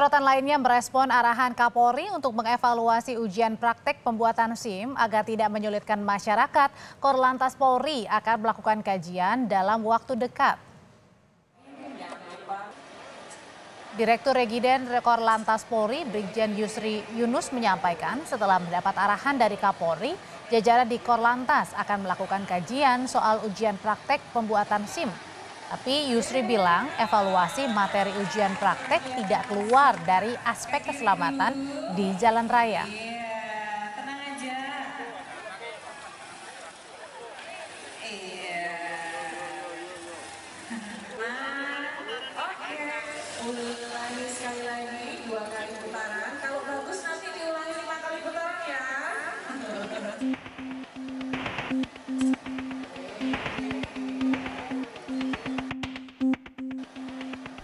Sorotan lainnya merespon arahan Kapolri untuk mengevaluasi ujian praktek pembuatan SIM agar tidak menyulitkan masyarakat. Korlantas Polri akan melakukan kajian dalam waktu dekat. Direktur Regiden Rekor Lantas Polri, Brigjen Yusri Yunus menyampaikan setelah mendapat arahan dari Kapolri, jajaran di Korlantas akan melakukan kajian soal ujian praktek pembuatan SIM tapi Yusri bilang evaluasi materi ujian praktek tidak keluar dari aspek keselamatan di jalan raya.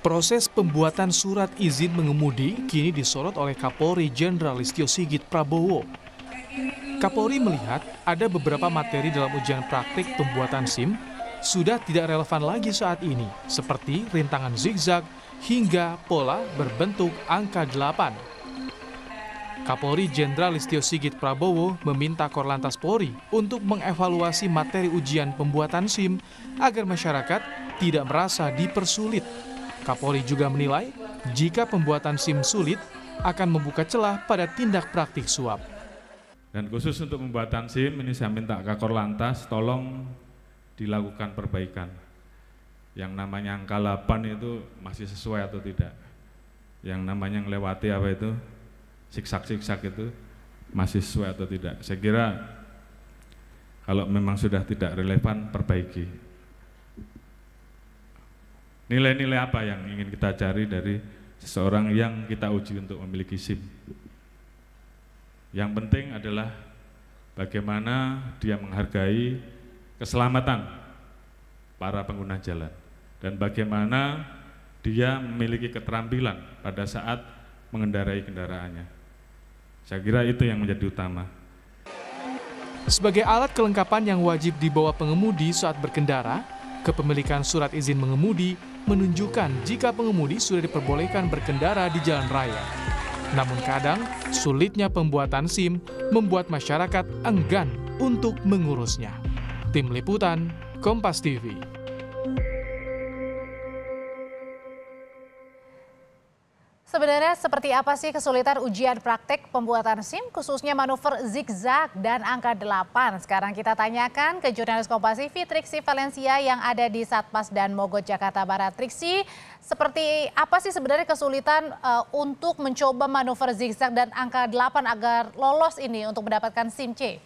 Proses pembuatan surat izin mengemudi kini disorot oleh Kapolri Jenderal Listio Sigit Prabowo. Kapolri melihat ada beberapa materi dalam ujian praktik pembuatan SIM sudah tidak relevan lagi saat ini, seperti rintangan zigzag hingga pola berbentuk angka 8. Kapolri Jenderal Listio Sigit Prabowo meminta Korlantas Polri untuk mengevaluasi materi ujian pembuatan SIM agar masyarakat tidak merasa dipersulit Kapolri juga menilai jika pembuatan SIM sulit akan membuka celah pada tindak praktik suap. Dan khusus untuk pembuatan SIM ini saya minta Kakor Lantas tolong dilakukan perbaikan. Yang namanya angka 8 itu masih sesuai atau tidak. Yang namanya yang lewati apa itu, siksak-siksak itu masih sesuai atau tidak. Saya kira kalau memang sudah tidak relevan perbaiki. Nilai-nilai apa yang ingin kita cari dari seseorang yang kita uji untuk memiliki SIM? Yang penting adalah bagaimana dia menghargai keselamatan para pengguna jalan dan bagaimana dia memiliki keterampilan pada saat mengendarai kendaraannya. Saya kira itu yang menjadi utama. Sebagai alat kelengkapan yang wajib dibawa pengemudi saat berkendara, kepemilikan surat izin mengemudi menunjukkan jika pengemudi sudah diperbolehkan berkendara di jalan raya. Namun kadang, sulitnya pembuatan SIM membuat masyarakat enggan untuk mengurusnya. Tim Liputan, Kompas TV. seperti apa sih kesulitan ujian praktek pembuatan SIM khususnya manuver zigzag dan angka 8? Sekarang kita tanyakan ke jurnalis TV Triksi Valencia yang ada di Satpas dan Mogot Jakarta Barat. Triksi, seperti apa sih sebenarnya kesulitan uh, untuk mencoba manuver zigzag dan angka 8 agar lolos ini untuk mendapatkan SIM C?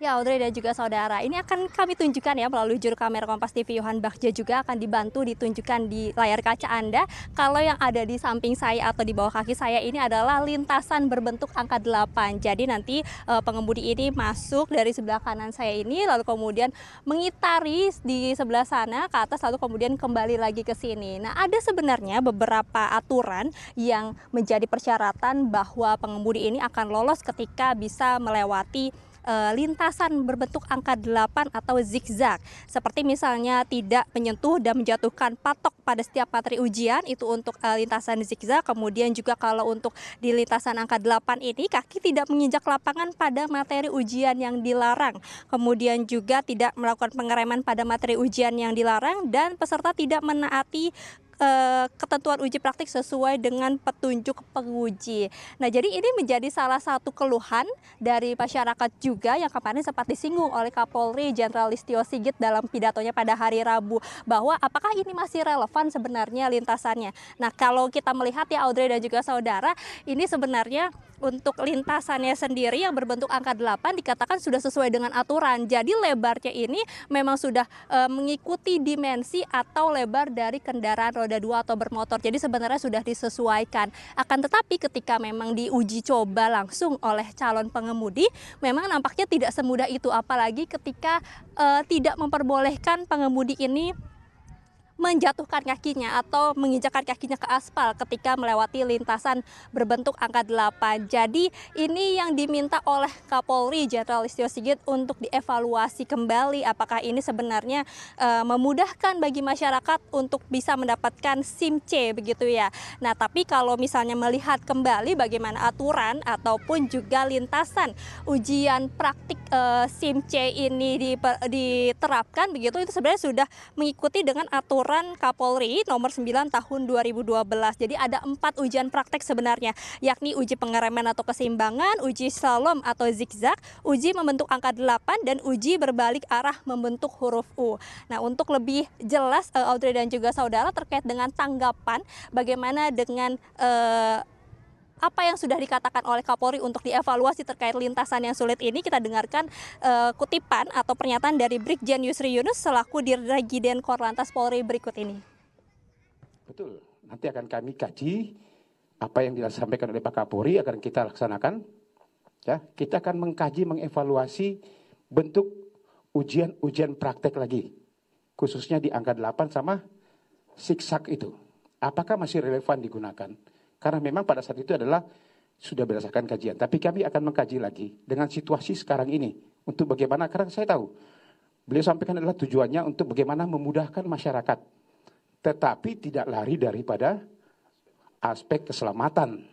Ya Audrey dan juga saudara, ini akan kami tunjukkan ya melalui juru kamera Kompas TV Yohan Bagja juga akan dibantu ditunjukkan di layar kaca Anda. Kalau yang ada di samping saya atau di bawah kaki saya ini adalah lintasan berbentuk angka 8. Jadi nanti e, pengemudi ini masuk dari sebelah kanan saya ini lalu kemudian mengitari di sebelah sana ke atas lalu kemudian kembali lagi ke sini. Nah, ada sebenarnya beberapa aturan yang menjadi persyaratan bahwa pengemudi ini akan lolos ketika bisa melewati e, lintasan berbentuk angka 8 atau zigzag. Seperti misalnya tidak menyentuh dan menjatuhkan patok pada setiap materi ujian itu untuk e, lintasan zigzag. Kemudian juga kalau untuk di lintasan angka 8 ini kaki tidak menginjak lapangan pada materi ujian yang dilarang. Kemudian juga tidak melakukan pengereman pada materi ujian yang dilarang dan peserta tidak menaati Eh, ketentuan uji praktik sesuai dengan petunjuk penguji. Nah, jadi ini menjadi salah satu keluhan dari masyarakat juga yang kemarin sempat disinggung oleh Kapolri Jenderal Listio Sigit dalam pidatonya pada hari Rabu bahwa apakah ini masih relevan sebenarnya lintasannya. Nah, kalau kita melihat ya Audrey dan juga saudara, ini sebenarnya untuk lintasannya sendiri yang berbentuk angka 8 dikatakan sudah sesuai dengan aturan. Jadi lebarnya ini memang sudah e, mengikuti dimensi atau lebar dari kendaraan roda dua atau bermotor. Jadi sebenarnya sudah disesuaikan. Akan tetapi ketika memang diuji coba langsung oleh calon pengemudi, memang nampaknya tidak semudah itu apalagi ketika e, tidak memperbolehkan pengemudi ini menjatuhkan kakinya atau menginjakkan kakinya ke aspal ketika melewati lintasan berbentuk angka 8. Jadi ini yang diminta oleh Kapolri Jenderal Istio Sigit untuk dievaluasi kembali apakah ini sebenarnya e, memudahkan bagi masyarakat untuk bisa mendapatkan SIM C begitu ya. Nah, tapi kalau misalnya melihat kembali bagaimana aturan ataupun juga lintasan ujian praktik e, SIM C ini diterapkan begitu itu sebenarnya sudah mengikuti dengan aturan peraturan Kapolri nomor 9 tahun 2012. Jadi ada empat ujian praktek sebenarnya, yakni uji pengereman atau keseimbangan, uji slalom atau zigzag, uji membentuk angka 8, dan uji berbalik arah membentuk huruf U. Nah untuk lebih jelas eh, Audrey dan juga saudara terkait dengan tanggapan bagaimana dengan... Uh, apa yang sudah dikatakan oleh Kapolri untuk dievaluasi terkait lintasan yang sulit ini kita dengarkan uh, kutipan atau pernyataan dari Brigjen Yusri Yunus selaku Dirjen Korlantas Polri berikut ini. Betul, nanti akan kami kaji apa yang disampaikan oleh Pak Kapolri akan kita laksanakan. Ya, kita akan mengkaji, mengevaluasi bentuk ujian-ujian praktek lagi, khususnya di angka 8 sama siksak itu. Apakah masih relevan digunakan? Karena memang pada saat itu adalah sudah berdasarkan kajian. Tapi kami akan mengkaji lagi dengan situasi sekarang ini. Untuk bagaimana, karena saya tahu, beliau sampaikan adalah tujuannya untuk bagaimana memudahkan masyarakat. Tetapi tidak lari daripada aspek keselamatan.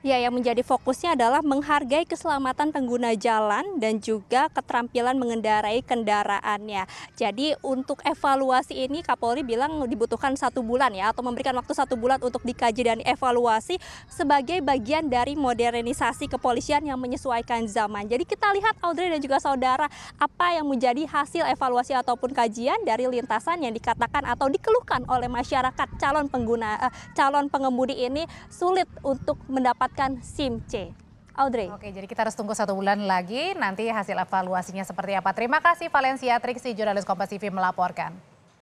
Ya, yang menjadi fokusnya adalah menghargai keselamatan pengguna jalan dan juga keterampilan mengendarai kendaraannya. Jadi untuk evaluasi ini Kapolri bilang dibutuhkan satu bulan ya, atau memberikan waktu satu bulan untuk dikaji dan evaluasi sebagai bagian dari modernisasi kepolisian yang menyesuaikan zaman. Jadi kita lihat Audrey dan juga saudara apa yang menjadi hasil evaluasi ataupun kajian dari lintasan yang dikatakan atau dikeluhkan oleh masyarakat calon pengguna eh, calon pengemudi ini sulit untuk mendapat mendapatkan SIM C. Audrey. Oke, jadi kita harus tunggu satu bulan lagi nanti hasil evaluasinya seperti apa. Terima kasih Valencia Triksi, jurnalis Kompas TV melaporkan.